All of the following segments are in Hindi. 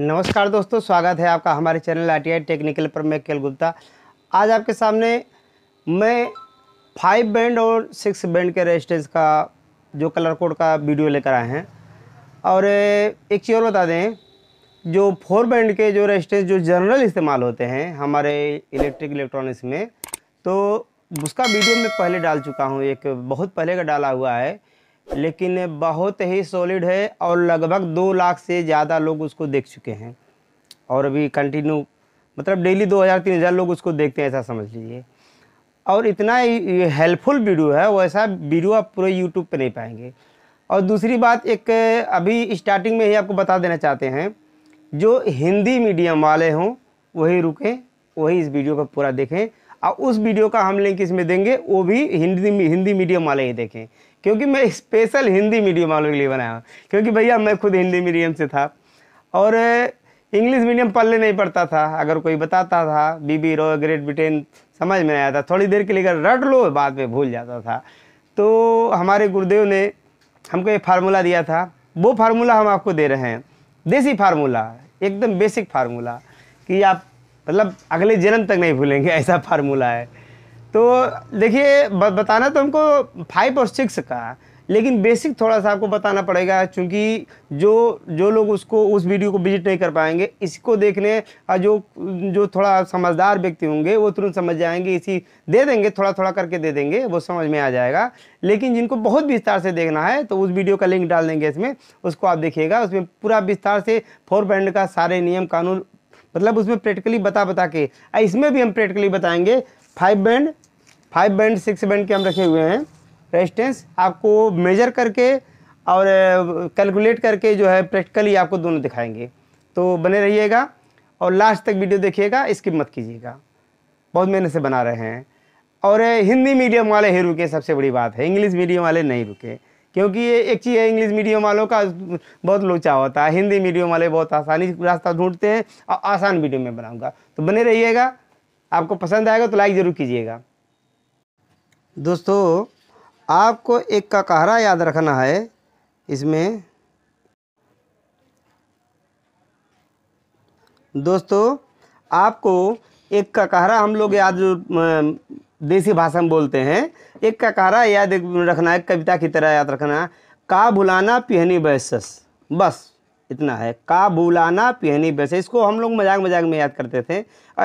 नमस्कार दोस्तों स्वागत है आपका हमारे चैनल आई टेक्निकल पर मैं केल गुप्ता आज आपके सामने मैं फाइव बैंड और सिक्स बैंड के रेजिस्टेंस का जो कलर कोड का वीडियो लेकर आए हैं और एक चीज़ और बता दें जो फोर बैंड के जो रेजिस्टेंस जो जनरल इस्तेमाल होते हैं हमारे इलेक्ट्रिक इलेक्ट्रॉनिक्स में तो उसका वीडियो मैं पहले डाल चुका हूँ एक बहुत पहले का डाला हुआ है लेकिन बहुत ही सॉलिड है और लगभग दो लाख से ज़्यादा लोग उसको देख चुके हैं और अभी कंटिन्यू मतलब डेली दो हज़ार तीन हज़ार लोग उसको देखते हैं ऐसा समझ लीजिए और इतना हेल्पफुल वीडियो है वैसा वीडियो आप पूरे यूट्यूब पे नहीं पाएंगे और दूसरी बात एक अभी स्टार्टिंग में ही आपको बता देना चाहते हैं जो हिंदी मीडियम वाले हों वही रुकें वही इस वीडियो को पूरा देखें और उस वीडियो का हम लिंक इसमें देंगे वो भी हिंदी हिंदी मीडियम वाले ही देखें क्योंकि मैं स्पेशल हिंदी मीडियम वालों के लिए बनाया हूँ क्योंकि भैया मैं खुद हिंदी मीडियम से था और इंग्लिश uh, मीडियम पढ़ने नहीं पड़ता था अगर कोई बताता था बीबी रो ग्रेट ब्रिटेन समझ में आया था थोड़ी देर के लिए अगर रट लो बाद में भूल जाता था तो हमारे गुरुदेव ने हमको एक फार्मूला दिया था वो फार्मूला हम आपको दे रहे हैं देसी फार्मूला एकदम बेसिक फार्मूला कि आप मतलब अगले जन्म तक नहीं भूलेंगे ऐसा फार्मूला है तो देखिए बताना तो हमको फाइव और सिक्स का लेकिन बेसिक थोड़ा सा आपको बताना पड़ेगा क्योंकि जो जो लोग उसको उस वीडियो को विजिट नहीं कर पाएंगे इसको देखने जो जो थोड़ा समझदार व्यक्ति होंगे वो तुरंत समझ जाएंगे इसी दे देंगे थोड़ा थोड़ा करके दे देंगे वो समझ में आ जाएगा लेकिन जिनको बहुत विस्तार से देखना है तो उस वीडियो का लिंक डाल देंगे इसमें उसको आप देखिएगा उसमें पूरा विस्तार से फोर बैंड का सारे नियम कानून मतलब उसमें प्रैक्टिकली बता बता के इसमें भी हम प्रैक्टिकली बताएंगे five band five band six band के हम रखे हुए हैं रेजिस्टेंस आपको मेजर करके और कैलकुलेट करके जो है प्रैक्टिकली आपको दोनों दिखाएंगे तो बने रहिएगा और लास्ट तक वीडियो देखिएगा स्किप मत कीजिएगा बहुत मेहनत से बना रहे हैं और हिंदी मीडियम वाले ही रुके सबसे बड़ी बात है इंग्लिश मीडियम वाले नहीं रुके क्योंकि ये एक चीज़ है इंग्लिश मीडियम वालों का बहुत लोचा होता है हिंदी मीडियम वाले बहुत आसानी रास्ता ढूंढते हैं और आसान वीडियो में बनाऊंगा तो बने रहिएगा आपको पसंद आएगा तो लाइक ज़रूर कीजिएगा दोस्तों आपको एक का कहरा याद रखना है इसमें दोस्तों आपको एक का कहरा हम लोग याद देसी भाषा में बोलते हैं एक का कहरा याद रखना है कविता की तरह याद रखना का भुलाना पिहनी बैसस बस इतना है का बुलाना पहनी वैसे इसको हम लोग मजाक मजाक में याद करते थे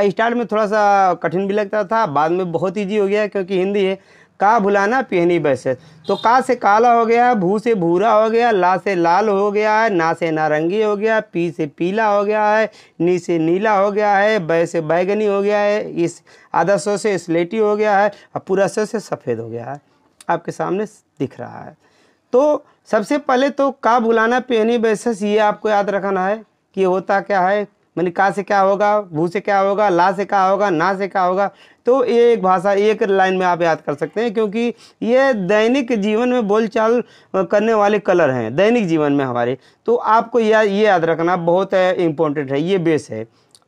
स्टार्ट में थोड़ा सा कठिन भी लगता था बाद में बहुत ईजी हो गया क्योंकि हिंदी है का भुलाना पहनी वैसे तो का से काला हो गया भू से भूरा हो गया ला से लाल हो गया है ना से नारंगी हो गया पी से पीला हो गया है नी से नीला हो गया है बै से बैगनी हो गया है इस आधा सौ से स्लेटी हो गया है और पूरा सौ से सफ़ेद हो गया है आपके सामने दिख रहा है तो सबसे पहले तो का बुलाना पेनी बेसिस ये आपको याद रखना है कि होता क्या है मैंने मतलब का से क्या होगा भू से क्या होगा ला से क्या होगा ना से क्या होगा तो ये एक भाषा एक लाइन में आप याद कर सकते हैं क्योंकि ये दैनिक जीवन में बोलचाल करने वाले कलर हैं दैनिक जीवन में हमारे तो आपको यह या, ये याद रखना बहुत इम्पोर्टेंट है ये बेस है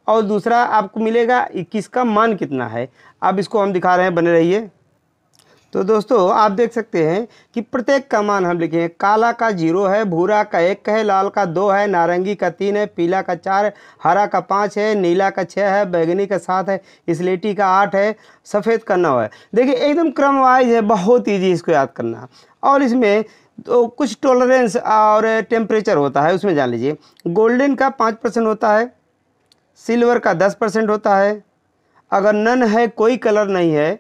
और दूसरा आपको मिलेगा किसका मान कितना है अब इसको हम दिखा रहे हैं बने रहिए है। तो दोस्तों आप देख सकते हैं कि प्रत्येक का मान हम लिखे हैं काला का जीरो है भूरा का एक है लाल का दो है नारंगी का तीन है पीला का चार हरा का पाँच है नीला का छः है बैगनी का सात है इसलेटी का आठ है सफ़ेद का नौ है देखिए एकदम क्रम वाइज है बहुत ईजी इसको याद करना और इसमें तो कुछ टॉलरेंस और टेम्परेचर होता है उसमें जान लीजिए गोल्डन का पाँच परसेंट होता है सिल्वर का दस परसेंट होता है अगर नन है कोई कलर नहीं है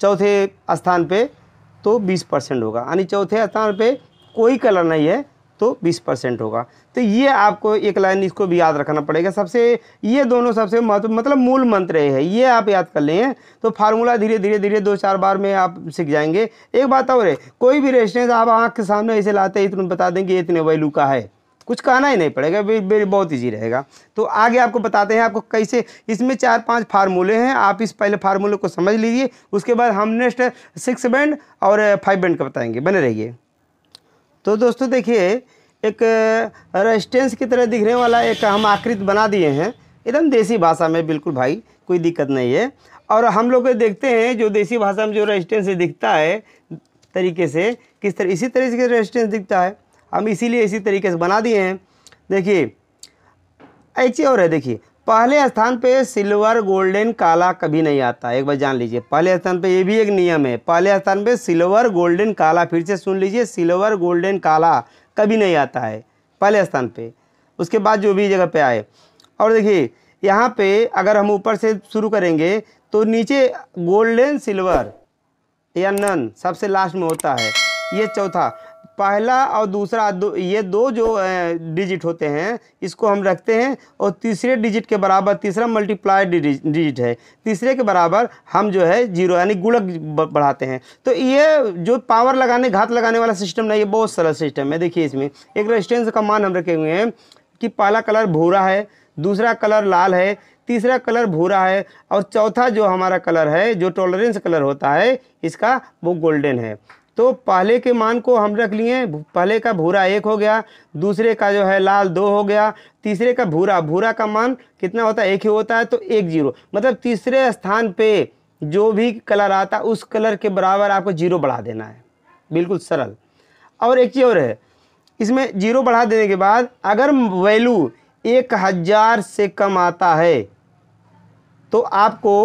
चौथे स्थान पे तो 20 परसेंट होगा यानी चौथे स्थान पे कोई कलर नहीं है तो 20 परसेंट होगा तो ये आपको एक लाइन इसको भी याद रखना पड़ेगा सबसे ये दोनों सबसे महत्व मतलब मूल मंत्र है ये आप याद कर लें तो फार्मूला धीरे धीरे धीरे दो चार बार में आप सीख जाएंगे एक बात और है कोई भी रेस्टोरेंट आप आँख के सामने ऐसे लाते हैं इतना बता देंगे इतने वैल्यू का है कुछ कहना ही नहीं पड़ेगा बहुत ईजी रहेगा तो आगे आपको बताते हैं आपको कैसे इसमें चार पाँच फार्मूले हैं आप इस पहले फार्मूले को समझ लीजिए उसके बाद हम नेक्स्ट सिक्स बैंड और फाइव बैंड का बताएंगे बने रहिए तो दोस्तों देखिए एक रेजिस्टेंस की तरह दिखने वाला एक हम आकृत बना दिए हैं एकदम देसी भाषा में बिल्कुल भाई कोई दिक्कत नहीं है और हम लोग देखते हैं जो देसी भाषा में जो रेस्टेंस दिखता है तरीके से किस तरह इसी तरीके से रेजिस्टेंस दिखता है हम इसीलिए इसी तरीके से बना दिए हैं देखिए चीज़ और है देखिए पहले स्थान पे सिल्वर गोल्डन काला कभी नहीं आता एक बार जान लीजिए पहले स्थान पे ये भी एक नियम है पहले स्थान पे सिल्वर गोल्डन काला फिर से सुन लीजिए सिल्वर गोल्डन काला कभी नहीं आता है पहले स्थान पे उसके बाद जो भी जगह पे आए और देखिए यहाँ पे अगर हम ऊपर से शुरू करेंगे तो नीचे गोल्डन सिल्वर या नन सबसे लास्ट में होता है ये चौथा पहला और दूसरा दो ये दो जो डिजिट होते हैं इसको हम रखते हैं और तीसरे डिजिट के बराबर तीसरा मल्टीप्लाई डिजिट है तीसरे के बराबर हम जो है जीरो यानी गुणक बढ़ाते हैं तो ये जो पावर लगाने घात लगाने वाला सिस्टम ना ये बहुत सरल सिस्टम है देखिए इसमें एक रेजिस्टेंस का मान हम रखे हुए हैं कि पहला कलर भूरा है दूसरा कलर लाल है तीसरा कलर भूरा है और चौथा जो हमारा कलर है जो टॉलरेंस कलर होता है इसका वो गोल्डन है तो पहले के मान को हम रख लिए पहले का भूरा एक हो गया दूसरे का जो है लाल दो हो गया तीसरे का भूरा भूरा का मान कितना होता है एक ही होता है तो एक जीरो मतलब तीसरे स्थान पे जो भी कलर आता उस कलर के बराबर आपको जीरो बढ़ा देना है बिल्कुल सरल और एक चीज़ और है इसमें जीरो बढ़ा देने के बाद अगर वैल्यू एक हज़ार से कम आता है तो आपको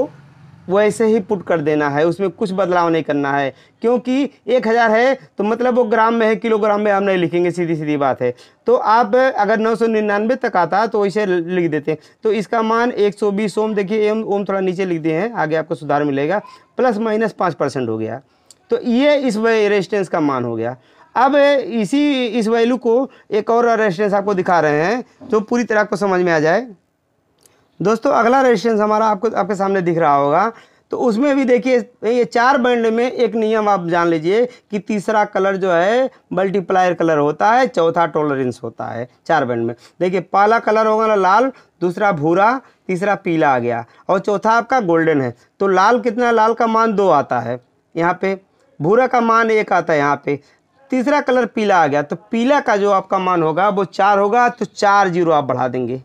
वैसे ही पुट कर देना है उसमें कुछ बदलाव नहीं करना है क्योंकि एक हज़ार है तो मतलब वो ग्राम में है किलोग्राम में हम नहीं लिखेंगे सीधी सीधी बात है तो आप अगर नौ सौ निन्यानवे तक आता तो वैसे लिख देते हैं तो इसका मान एक सौ बीस ओम देखिए एम ओम थोड़ा नीचे लिख दिए हैं आगे आपको सुधार मिलेगा प्लस माइनस पाँच परसेंट हो गया तो ये इस रेजिस्टेंस का मान हो गया अब इसी इस वैल्यू को एक और रेजिस्टेंस आपको दिखा रहे हैं तो पूरी तरह आपको समझ में आ जाए दोस्तों अगला रेजिस्टेंस हमारा आपको आपके सामने दिख रहा होगा तो उसमें भी देखिए ये चार बैंड में एक नियम आप जान लीजिए कि तीसरा कलर जो है मल्टीप्लायर कलर होता है चौथा टॉलरेंस होता है चार बैंड में देखिए पहला कलर होगा ना लाल दूसरा भूरा तीसरा पीला आ गया और चौथा आपका गोल्डन है तो लाल कितना लाल का मान दो आता है यहाँ पे भूरा का मान एक आता है यहाँ पे तीसरा कलर पीला आ गया तो पीला का जो आपका मान होगा वो चार होगा तो चार जीरो आप बढ़ा देंगे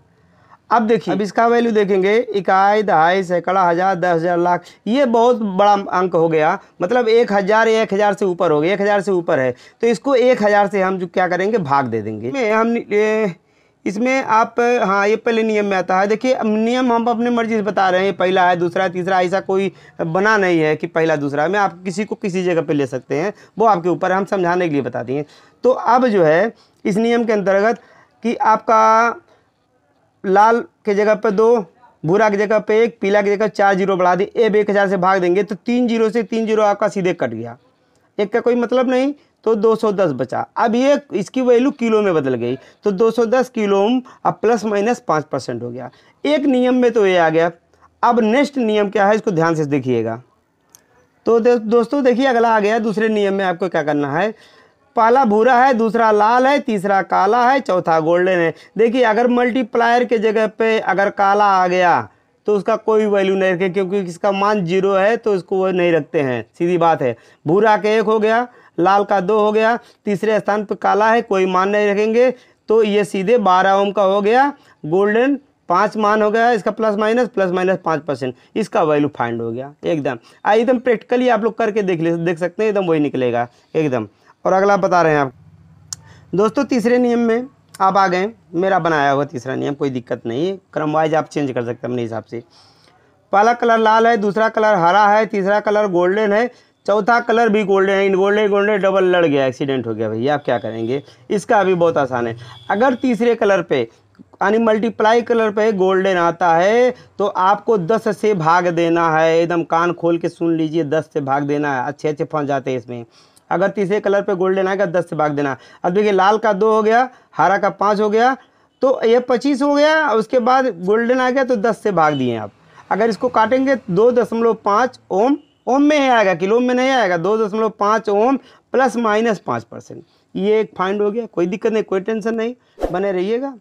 अब देखिए अब इसका वैल्यू देखेंगे इकाई दहाई सैकड़ा हज़ार दस हज़ार लाख ये बहुत बड़ा अंक हो गया मतलब एक हज़ार या एक हज़ार से ऊपर हो गया एक हज़ार से ऊपर है तो इसको एक हज़ार से हम जो क्या करेंगे भाग दे देंगे में हम ए, इसमें आप हाँ ये पहले नियम में आता है देखिए नियम हम अपने मर्जी से बता रहे हैं पहला है दूसरा है तीसरा ऐसा कोई बना नहीं है कि पहला दूसरा में आप किसी को किसी जगह पे ले सकते हैं वो आपके ऊपर हम समझाने के लिए बता दिए तो अब जो है इस नियम के अंतर्गत कि आपका लाल के जगह पर दो भूरा की जगह पे एक पीला की जगह चार जीरो बढ़ा दी एब एक हज़ार से भाग देंगे तो तीन जीरो से तीन जीरो आपका सीधे कट गया एक का कोई मतलब नहीं तो 210 बचा अब ये इसकी वैल्यू किलो में बदल गई तो 210 किलो अब प्लस माइनस पाँच परसेंट हो गया एक नियम में तो ये आ गया अब नेक्स्ट नियम क्या है इसको ध्यान से देखिएगा तो दोस्तों देखिए अगला आ गया दूसरे नियम में आपको क्या करना है पहला भूरा है दूसरा लाल है तीसरा काला है चौथा गोल्डन है देखिए अगर मल्टीप्लायर के जगह पे अगर काला आ गया तो उसका कोई वैल्यू नहीं रखें क्योंकि इसका मान जीरो है तो इसको वो नहीं रखते हैं सीधी बात है भूरा का एक हो गया लाल का दो हो गया तीसरे स्थान पर काला है कोई मान नहीं रखेंगे तो ये सीधे बारह ओम का हो गया गोल्डन पाँच मान हो गया इसका प्लस माइनस प्लस माइनस पाँच परसेंट इसका वैल्यू फाइंड हो गया एकदम एकदम प्रैक्टिकली आप लोग करके देख ले देख सकते हैं एकदम वही निकलेगा एकदम और अगला बता रहे हैं आप दोस्तों तीसरे नियम में आप आ गए मेरा बनाया हुआ तीसरा नियम कोई दिक्कत नहीं क्रम वाइज आप चेंज कर सकते हैं अपने हिसाब से पहला कलर लाल है दूसरा कलर हरा है तीसरा कलर गोल्डन है चौथा कलर भी गोल्डन है इन गोल्डन गोल्डन डबल लड़ गया एक्सीडेंट हो गया भैया आप क्या करेंगे इसका अभी बहुत आसान है अगर तीसरे कलर पे यानी मल्टीप्लाई कलर पे गोल्डन आता है तो आपको दस से भाग देना है एकदम कान खोल के सुन लीजिए दस से भाग देना है अच्छे अच्छे फंस जाते हैं इसमें अगर तीसरे कलर पे गोल्ड लेना है दस से भाग देना अब देखिए लाल का दो हो गया हरा का पाँच हो गया तो ये पच्चीस हो गया और उसके बाद गोल्डन आ गया तो दस से भाग दिए आप अगर इसको काटेंगे दो दशमलव पाँच ओम ओम में ही आएगा किलो में नहीं आएगा दो दशमलव पाँच ओम प्लस माइनस पाँच परसेंट ये एक फाइंड हो गया कोई दिक्कत नहीं कोई टेंशन नहीं बने रहिएगा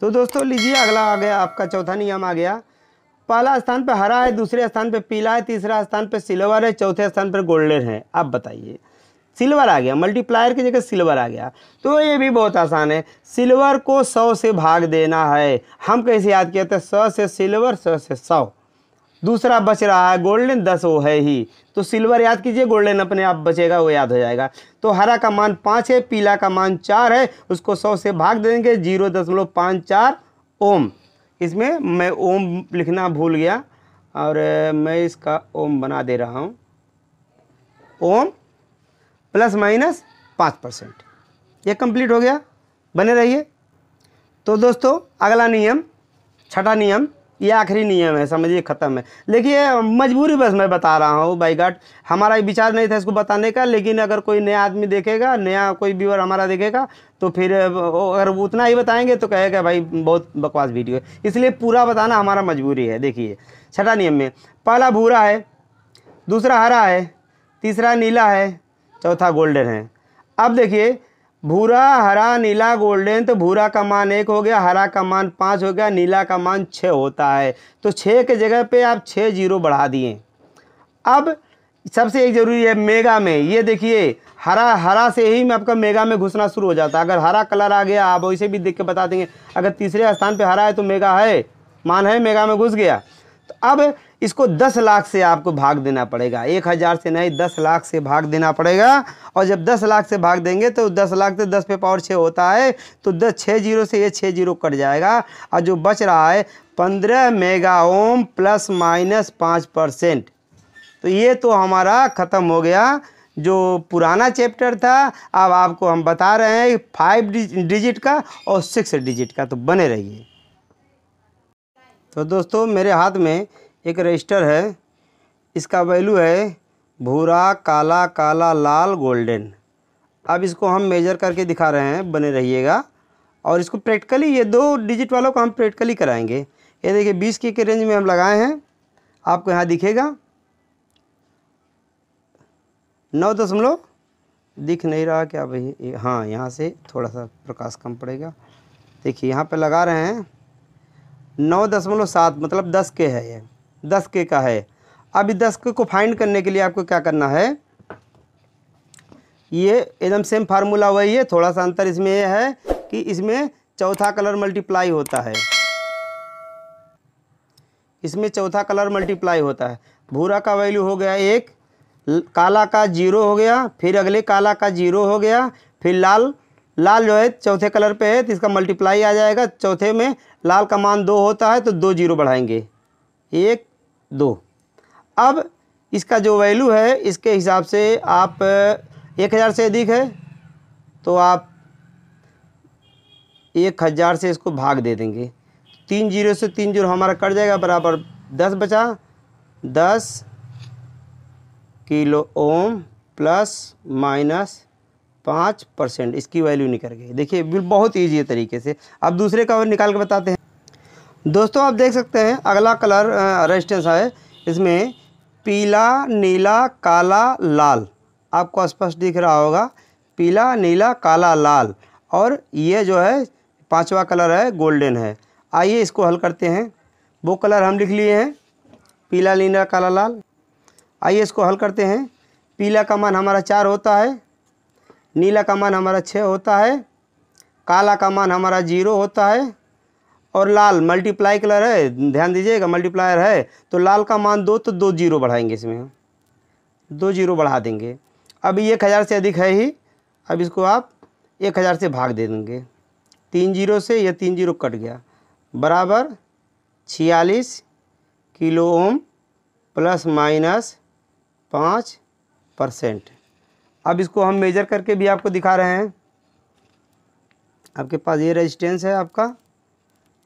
तो दोस्तों लीजिए अगला आ गया आपका चौथा नियम आ गया पहला स्थान पर हरा है दूसरे स्थान पर पीला है तीसरा स्थान पर सिल्वर है चौथे स्थान पर गोल्डन है आप बताइए सिल्वर आ गया मल्टीप्लायर की जगह सिल्वर आ गया तो ये भी बहुत आसान है सिल्वर को सौ से भाग देना है हम कैसे याद किया था सौ से सिल्वर सौ से सौ दूसरा बच रहा है गोल्डन दस वो है ही तो सिल्वर याद कीजिए गोल्डन अपने आप बचेगा वो याद हो जाएगा तो हरा का मान पाँच है पीला का मान चार है उसको सौ से भाग देंगे जीरो दशमलव पाँच चार ओम इसमें मैं ओम लिखना भूल गया और मैं इसका ओम बना दे रहा हूँ ओम प्लस माइनस पाँच परसेंट यह कंप्लीट हो गया बने रहिए तो दोस्तों अगला नियम छठा नियम ये आखिरी नियम है समझिए ख़त्म है देखिए मजबूरी बस मैं बता रहा हूँ बाई गार्ड हमारा विचार नहीं था इसको बताने का लेकिन अगर कोई नया आदमी देखेगा नया कोई व्यूअर हमारा देखेगा तो फिर अगर उतना ही बताएंगे तो कहेगा भाई बहुत बकवास वीडियो है इसलिए पूरा बताना हमारा मजबूरी है देखिए छठा नियम में पहला भूरा है दूसरा हरा है तीसरा नीला है चौथा गोल्डन है अब देखिए भूरा हरा नीला गोल्डन तो भूरा का मान एक हो गया हरा का मान पाँच हो गया नीला का मान छः होता है तो छः के जगह पे आप छः जीरो बढ़ा दिए अब सबसे एक ज़रूरी है मेगा में ये देखिए हरा हरा से ही मैं आपका मेगा में घुसना शुरू हो जाता है अगर हरा कलर आ गया आप वैसे भी देख के बता देंगे अगर तीसरे स्थान पर हरा है तो मेगा है मान है मेगा में घुस गया तो अब इसको दस लाख से आपको भाग देना पड़ेगा एक हज़ार से नहीं दस लाख से भाग देना पड़ेगा और जब दस लाख से भाग देंगे तो दस लाख से दस पे पावर छः होता है तो दस छः जीरो से ये छः जीरो कट जाएगा और जो बच रहा है पंद्रह मेगा ओम प्लस माइनस पाँच परसेंट तो ये तो हमारा ख़त्म हो गया जो पुराना चैप्टर था अब आपको हम बता रहे हैं फाइव डिजिट का और सिक्स डिजिट का तो बने रहिए तो दोस्तों मेरे हाथ में एक रजिस्टर है इसका वैल्यू है भूरा काला काला लाल गोल्डन अब इसको हम मेजर करके दिखा रहे हैं बने रहिएगा और इसको प्रैक्टिकली ये दो डिजिट वालों को हम प्रैक्टिकली कराएंगे ये देखिए बीस के, के रेंज में हम लगाए हैं आपको यहाँ दिखेगा नौ दशमलव दिख नहीं रहा क्या भाई हाँ यहाँ से थोड़ा सा प्रकाश कम पड़ेगा देखिए यहाँ पे लगा रहे हैं नौ दशमलव सात मतलब दस के है ये दस के का है अब दस के को फाइंड करने के लिए आपको क्या करना है ये एकदम सेम फार्मूला वही है थोड़ा सा अंतर इसमें यह है कि इसमें चौथा कलर मल्टीप्लाई होता है इसमें चौथा कलर मल्टीप्लाई होता है भूरा का वैल्यू हो गया एक काला का जीरो हो गया फिर अगले काला का जीरो हो गया फिर लाल लाल जो है चौथे कलर पे है तो इसका मल्टीप्लाई आ जाएगा चौथे में लाल का मान दो होता है तो दो जीरो बढ़ाएंगे एक दो अब इसका जो वैल्यू है इसके हिसाब से आप एक हज़ार से अधिक है तो आप एक हज़ार से इसको भाग दे देंगे तीन जीरो से तीन जीरो हमारा कट जाएगा बराबर दस बचा दस किलो ओम प्लस माइनस पाँच परसेंट इसकी वैल्यू निकल गई देखिए बहुत ईजी है तरीके से अब दूसरे कवर निकाल के बताते हैं दोस्तों आप देख सकते हैं अगला कलर रेजिस्टेंस है इसमें पीला नीला काला लाल आपको स्पष्ट दिख रहा होगा पीला नीला काला लाल और ये जो है पांचवा कलर है गोल्डन है आइए इसको हल करते हैं वो कलर हम लिख लिए हैं पीला नीला काला लाल आइए इसको हल करते हैं पीला का मान हमारा चार होता है नीला का मान हमारा छः होता है काला का मान हमारा जीरो होता है और लाल मल्टीप्लाई कलर है ध्यान दीजिएगा मल्टीप्लायर है तो लाल का मान दो तो दो जीरो बढ़ाएंगे इसमें दो जीरो बढ़ा देंगे अब एक हज़ार से अधिक है ही अब इसको आप एक हज़ार से भाग दे देंगे तीन जीरो से यह तीन जीरो कट गया बराबर छियालीस किलो ओम प्लस माइनस पाँच परसेंट अब इसको हम मेजर करके भी आपको दिखा रहे हैं आपके पास ये रेजिस्टेंस है आपका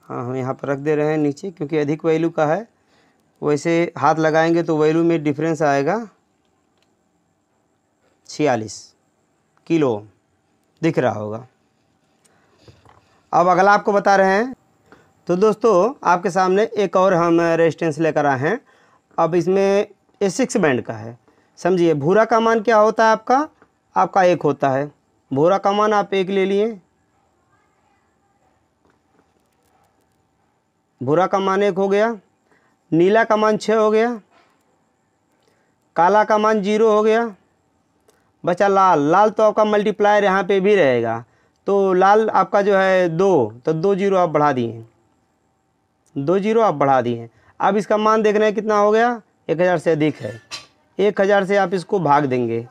हाँ हम यहाँ पर रख दे रहे हैं नीचे क्योंकि अधिक वैल्यू का है वैसे हाथ लगाएंगे तो वैल्यू में डिफरेंस आएगा छियालीस किलो दिख रहा होगा अब अगला आपको बता रहे हैं तो दोस्तों आपके सामने एक और हम रेजिस्टेंस लेकर आए हैं अब इसमें ए सिक्स बैंड का है समझिए भूरा का मान क्या होता है आपका आपका एक होता है भूरा का मान आप एक ले लिए भूरा का मान एक हो गया नीला का मान छः हो गया काला का मान जीरो हो गया बचा लाल लाल तो आपका मल्टीप्लायर यहाँ पे भी रहेगा तो लाल आपका जो है दो तो दो जीरो आप बढ़ा दिए दो जीरो आप बढ़ा दिए अब इसका मान देख रहे हैं कितना हो गया एक हज़ार से अधिक है एक हज़ार से आप इसको भाग देंगे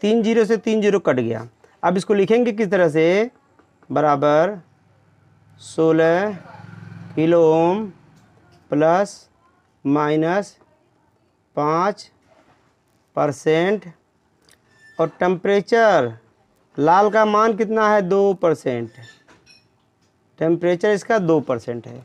तीन जीरो से तीन जीरो कट गया अब इसको लिखेंगे किस तरह से बराबर सोलह किलो ओम प्लस माइनस पाँच परसेंट और टेम्परेचर लाल का मान कितना है दो परसेंट टेम्परेचर इसका दो परसेंट है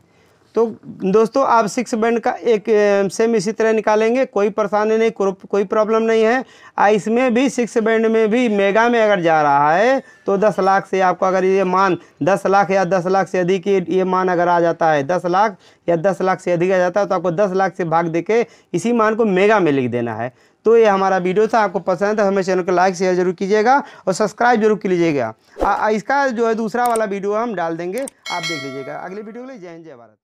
तो दोस्तों आप सिक्स बैंड का एक सेम इसी तरह निकालेंगे कोई परेशानी नहीं कोई प्रॉब्लम नहीं है आ इसमें भी सिक्स बैंड में भी मेगा में अगर जा रहा है तो दस लाख से आपको अगर ये मान दस लाख या दस लाख से अधिक ये मान अगर आ जाता है दस लाख या दस लाख से अधिक आ जाता है तो आपको दस लाख से भाग दे के इसी मान को मेगा में लिख देना है तो ये हमारा वीडियो था आपको पसंद है हमें चैनल को लाइक शेयर जरूर कीजिएगा और सब्सक्राइब जरूर कर लीजिएगा इसका जो है दूसरा वाला वीडियो हम डाल देंगे आप देख लीजिएगा अगले वीडियो के लिए जय हिंद जय भारत